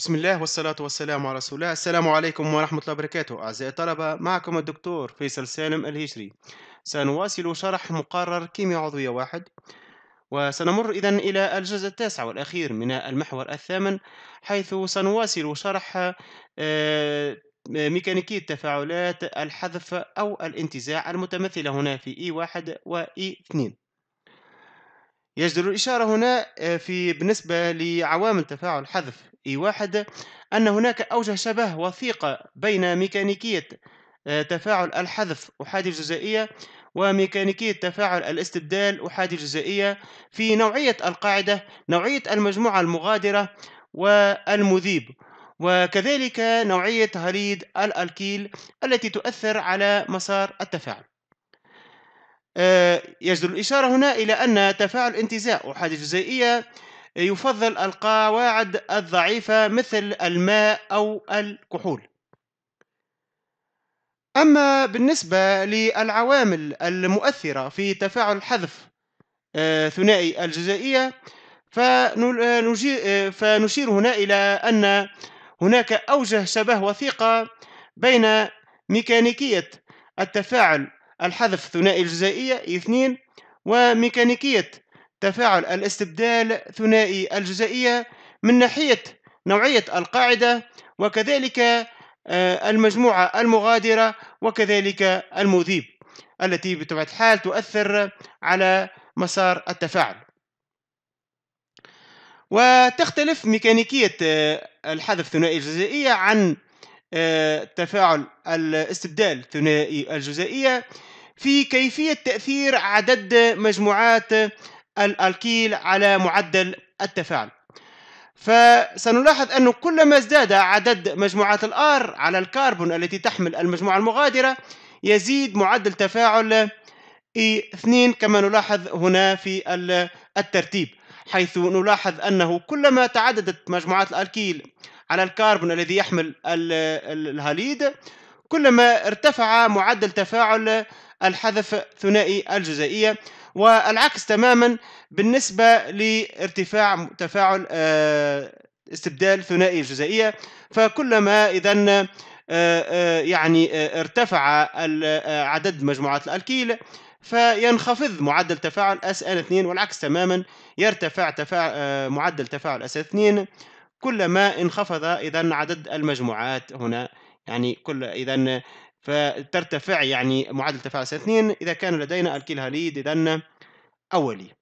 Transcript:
بسم الله والصلاة والسلام على رسول الله السلام عليكم ورحمة الله وبركاته أعزائي الطلبة معكم الدكتور فيصل سالم الهجري سنواصل شرح مقرر كيمياء عضوية واحد وسنمر إذا إلى الجزء التاسع والأخير من المحور الثامن حيث سنواصل شرح آه، ميكانيكية تفاعلات الحذف أو الانتزاع المتمثلة هنا في E1 و E2 يجدر الإشارة هنا آه، في بالنسبة لعوامل تفاعل حذف إي واحد أن هناك أوجه شبه وثيقة بين ميكانيكية آه، تفاعل الحذف أحادي الجزائية وميكانيكية تفاعل الاستبدال أحادي الجزائية في نوعية القاعدة نوعية المجموعة المغادرة والمذيب وكذلك نوعية هاليد الألكيل التي تؤثر على مسار التفاعل آه، يجدر الإشارة هنا إلى أن تفاعل انتزاع أحادي جزيئية آه، يفضل القواعد الضعيفة مثل الماء أو الكحول أما بالنسبة للعوامل المؤثرة في تفاعل حذف آه، ثنائي الجزيئية فنشير هنا إلى أن هناك أوجه شبه وثيقة بين ميكانيكية التفاعل الحذف ثنائي الجزائية اثنين وميكانيكية تفاعل الاستبدال ثنائي الجزائية من ناحية نوعية القاعدة وكذلك آه، المجموعة المغادرة وكذلك المذيب التي بطبيعة الحال تؤثر على مسار التفاعل وتختلف ميكانيكية آه، الحذف ثنائي الجزائية عن آه، تفاعل الاستبدال ثنائي الجزيئية في كيفية تأثير عدد مجموعات الألكيل على معدل التفاعل فسنلاحظ أنه كلما ازداد عدد مجموعات الآر على الكربون التي تحمل المجموعة المغادرة يزيد معدل تفاعل E2 كما نلاحظ هنا في الترتيب حيث نلاحظ أنه كلما تعددت مجموعات الألكيل على الكربون الذي يحمل الهاليد كلما ارتفع معدل تفاعل الحذف ثنائي الجزيئية والعكس تماما بالنسبة لارتفاع تفاعل آه، استبدال ثنائي الجزيئية فكلما إذا آه، آه، يعني ارتفع عدد مجموعات الألكيل فينخفض معدل تفاعل SN2 والعكس تماما يرتفع تفاعل معدل تفاعل SN2 كلما انخفض إذا عدد المجموعات هنا يعني كل إذا فترتفع يعني معادلة تفاعل اثنين إذا كان لدينا الكيل هاليد إذا أولي